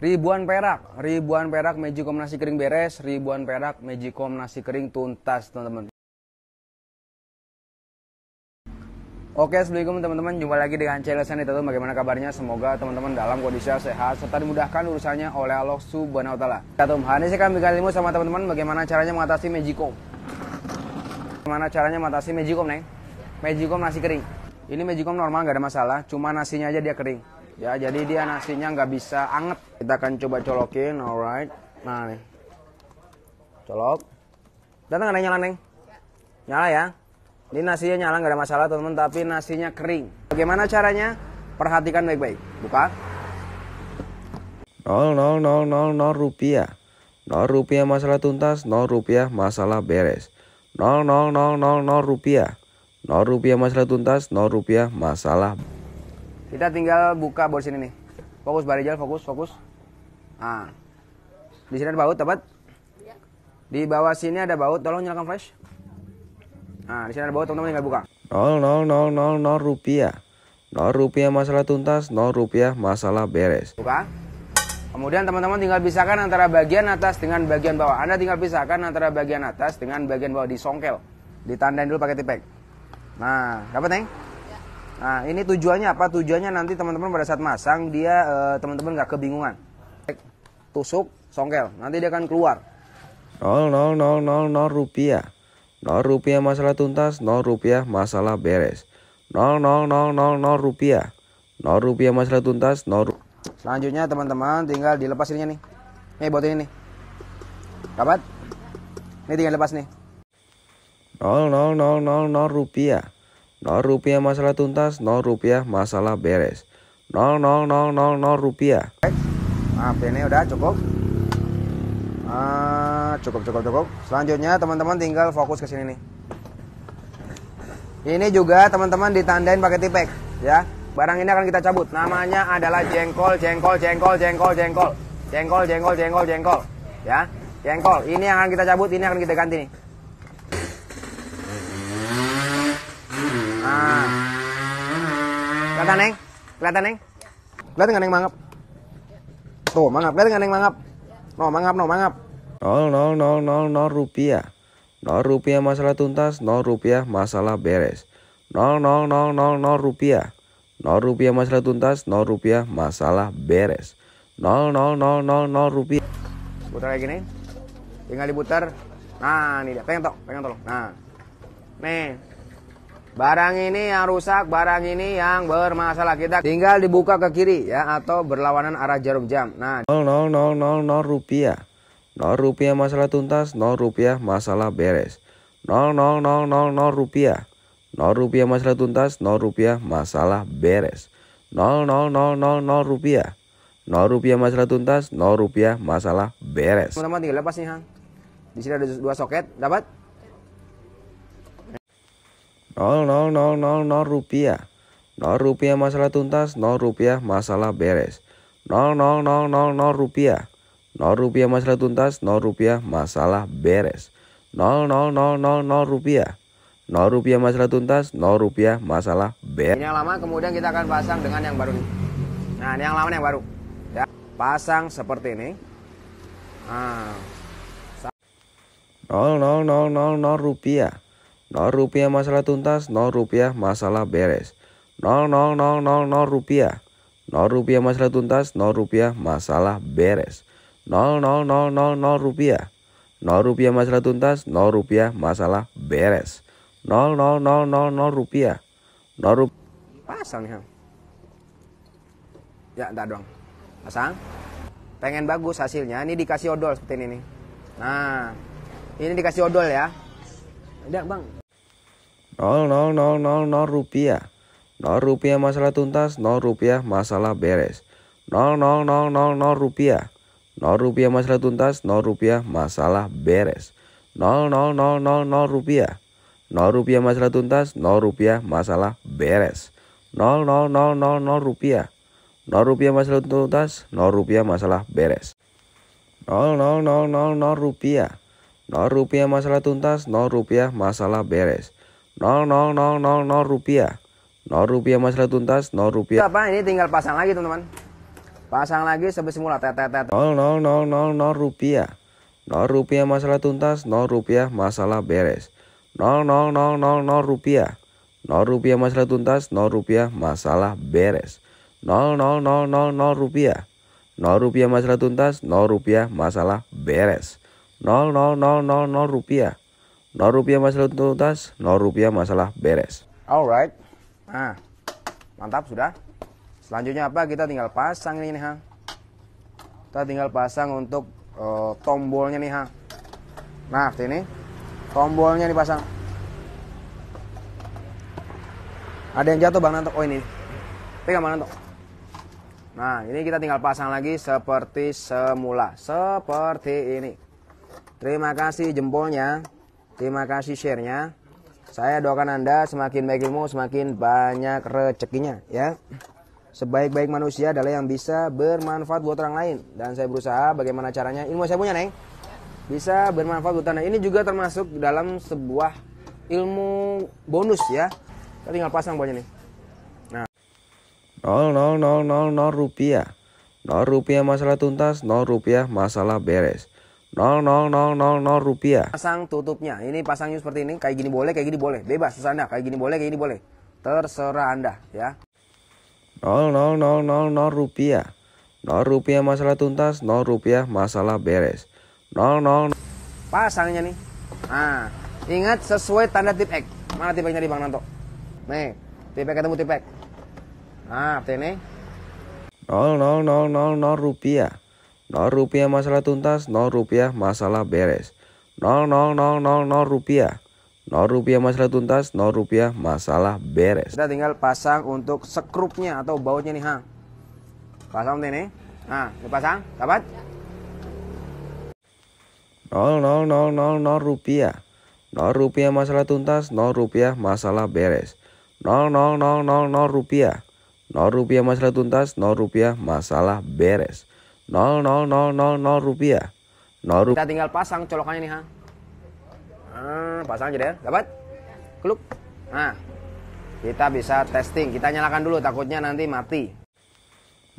Ribuan perak, ribuan perak Magicom nasi kering beres, ribuan perak Magicom nasi kering tuntas teman-teman. Oke, Assalamualaikum teman-teman, jumpa lagi dengan channel saya Tatum. Bagaimana kabarnya? Semoga teman-teman dalam kondisi sehat serta dimudahkan urusannya oleh Allah Subhanahu wa taala. Tatum, hari ini saya akan bikin ilmu sama teman-teman bagaimana caranya mengatasi Magicom. Bagaimana caranya mengatasi Magicom, Neng? Magicom nasi kering. Ini Magicom normal, nggak ada masalah, cuma nasinya aja dia kering. Ya, jadi dia nasinya nggak bisa anget. Kita akan coba colokin, alright. Nah, nih. Colok. Datang nggak ada nyala, Neng? Nyala ya. Ini nasinya nyala nggak ada masalah, teman-teman, tapi nasinya kering. Bagaimana caranya? Perhatikan baik-baik. Buka. 0 0 0 0 0 rupiah. 0 rupiah masalah tuntas, 0 rupiah masalah beres. 0 0 0 0 rupiah. 0 rupiah masalah tuntas, 0 rupiah masalah kita tinggal buka bor sini nih. Fokus barijal, fokus, fokus. Nah. Di sini ada baut, dapat? Iya. Di bawah sini ada baut, tolong nyalakan flash. Nah, di sini ada baut, teman-teman tinggal buka. Nol nol nol nol nol rupiah. nol rupiah masalah tuntas, nol rupiah masalah beres. Buka. Kemudian teman-teman tinggal pisahkan antara bagian atas dengan bagian bawah. Anda tinggal pisahkan antara bagian atas dengan bagian bawah di songkel, Ditandain dulu pakai tipek. Nah, dapat, Neng? Nah, ini tujuannya apa? Tujuannya nanti teman-teman pada saat masang dia eh, teman-teman nggak kebingungan. Tusuk, songkel, nanti dia akan keluar. 0 0 0 0 0 rupiah. 0 rupiah masalah tuntas, 0 rupiah masalah beres. 0 0 0 0 0 rupiah. 0 rupiah masalah tuntas, 0 rupiah. Selanjutnya teman-teman tinggal dilepas ininya nih. Nih buat ini nih. Dapat? Ini tinggal lepas nih. 0 0 0 0 0 rupiah. 0 rupiah masalah tuntas, 0 rupiah masalah beres. 0 0 0 0 0 rupiah. Maaf ini udah cukup. ah cukup cukup cukup. Selanjutnya teman-teman tinggal fokus ke sini nih. Ini juga teman-teman ditandain pakai tipek ya. Barang ini akan kita cabut. Namanya adalah jengkol jengkol jengkol jengkol jengkol. Jengkol jengkol jengkol jengkol ya. Jengkol ini yang akan kita cabut, ini akan kita ganti nih. Ah. Kelihatan, Neng? Kelihatan, Neng? Kelihatan nggak Neng mangap? Tuh, mangap. Kelihatan nggak Neng mangap? No, mangap, no, mangap. Nol, nol, nol, nol, nol rupiah. Nol rupiah masalah tuntas, nol rupiah masalah beres. Nol, nol, nol, nol, nol rupiah. Nol rupiah masalah tuntas, nol rupiah masalah beres. Nol, nol, nol, nol, nol rupiah. Putar lagi nih. Tinggal diputar. Nah, ini dia. pengen tok, pengen tolong. Nah. Nih, Barang ini yang rusak, barang ini yang bermasalah. Kita tinggal dibuka ke kiri ya atau berlawanan arah jarum jam. Nah, 0 0 0 0 0 rupiah. 0 rupiah masalah tuntas, 0 rupiah masalah beres. 0 0 0 0 0 rupiah. 0 rupiah masalah tuntas, 0 rupiah masalah beres. 0 0 0 0 0 rupiah. 0 rupiah masalah tuntas, 0 rupiah masalah beres. Teman-teman tinggal lepas nih, Hang. Di sini ada dua soket, dapat? nol nol nol nol nol rupiah. 0 rupiah masalah tuntas, 0 rupiah masalah beres. Nol nol nol nol nol rupiah. 0 rupiah masalah tuntas, 0 rupiah masalah beres. Nol nol nol nol nol rupiah. 0 rupiah masalah tuntas, 0 rupiah masalah beres. Ini yang lama kemudian kita akan pasang dengan yang baru Nah ini yang lama yang baru. Ya, pasang seperti ini. Nah, 0, 0, 0, 0, 0 rupiah. 0 rupiah masalah tuntas, 0 rupiah masalah beres. 0 0 0 0 0 rupiah. 0 rupiah masalah tuntas, 0 rupiah masalah beres. 0 0 0 0 0 rupiah. 0 rupiah masalah tuntas, 0 rupiah masalah beres. 0 0 0 0 0 rupiah. 0 rupiah. Pasang ya. Ya, entar doang. Pasang. Pengen bagus hasilnya. Ini dikasih odol seperti ini nih. Nah, ini dikasih odol ya. Udah, Bang. 0, 0, 0, 0, 0 rupiah. 0 rupiah masalah tuntas, 0 rupiah masalah beres. 0, 0, 0, 0, 0 rupiah. 0 rupiah masalah tuntas, 0 rupiah masalah beres. 0, 0, 0, 0, 0 rupiah. 0 rupiah masalah tuntas, 0 rupiah masalah beres. 0, 0, 0, 0, 0 rupiah. 0 rupiah masalah tuntas, 0 rupiah masalah beres. 0, 0, 0, 0, 0 rupiah. 0 rupiah masalah tuntas, 0 rupiah masalah beres. 0 0 0 0 0 rupiah 0 rupiah masalah tuntas 0 rupiah apa ini tinggal pasang lagi teman-teman pasang lagi sampai semula tet 0 0 0 0 rupiah 0 rupiah masalah tuntas 0 rupiah masalah beres 0 0 0 0 0 rupiah 0 rupiah masalah tuntas 0 rupiah masalah beres 0 0 0 0 0 rupiah 0 rupiah masalah tuntas 0 rupiah masalah beres 0 0 0 0 0 rupiah nol rupiah masalah tuntas nol rupiah masalah beres alright nah mantap sudah selanjutnya apa kita tinggal pasang ini nih ha kita tinggal pasang untuk uh, tombolnya nih ha nah ini tombolnya dipasang ada yang jatuh bang Nanto oh ini pegang bang Nanto Nah, ini kita tinggal pasang lagi seperti semula. Seperti ini. Terima kasih jempolnya. Terima kasih sharenya. Saya doakan Anda semakin baik ilmu, semakin banyak rezekinya ya. Sebaik-baik manusia adalah yang bisa bermanfaat buat orang lain dan saya berusaha bagaimana caranya ilmu saya punya, Neng. Bisa bermanfaat buat Anda. Ini juga termasuk dalam sebuah ilmu bonus ya. Kita tinggal pasang buatnya nih. Nah. 0 0 0 0 0 rupiah. 0 rupiah masalah tuntas, 0 rupiah masalah beres nol nol nol nol nol rupiah pasang tutupnya ini pasangnya seperti ini kayak gini boleh kayak gini boleh bebas susah anda kayak gini boleh kayak gini boleh terserah anda ya nol nol nol nol nol rupiah nol rupiah masalah tuntas nol rupiah masalah beres nol nol pasangnya nih nah ingat sesuai tanda tipek mana tipeknya di bang Nanto nih tipek ketemu tipek nah ini nol nol nol nol nol rupiah 0 rupiah masalah tuntas, 0 rupiah masalah beres. 0 0 0 0 0 rupiah. 0 rupiah masalah tuntas, 0 rupiah masalah beres. Kita tinggal pasang untuk sekrupnya atau bautnya nih, ha. Pasang ini. Nah, dipasang, dapat? 0 0 0 0 0 rupiah. 0 rupiah masalah tuntas, 0 rupiah masalah beres. 0 0 0 0 0 rupiah. 0 rupiah masalah tuntas, 0 rupiah masalah beres nol nol nol nol nol rupiah nol rupiah kita tinggal pasang colokannya nih ha nah, pasang aja deh dapat keluk nah kita bisa testing kita nyalakan dulu takutnya nanti mati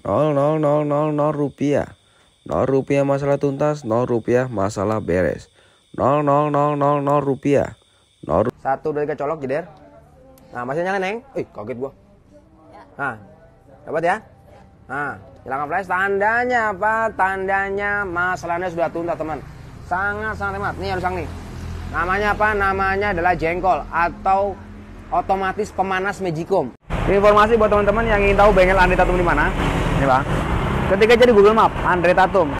nol nol nol nol nol rupiah nol rupiah masalah tuntas nol rupiah masalah beres nol nol nol nol nol rupiah nol satu dari kecolok jeder nah masih nyala neng Ih, kaget gua nah dapat ya nah Hilang flash tandanya apa? Tandanya masalahnya sudah tuntas teman. Sangat sangat hemat. Nih harus nih. Namanya apa? Namanya adalah jengkol atau otomatis pemanas magicom. Informasi buat teman-teman yang ingin tahu bengkel Andre Tatum di mana. Ini bang. Ketika jadi Google Map Andre Tatum.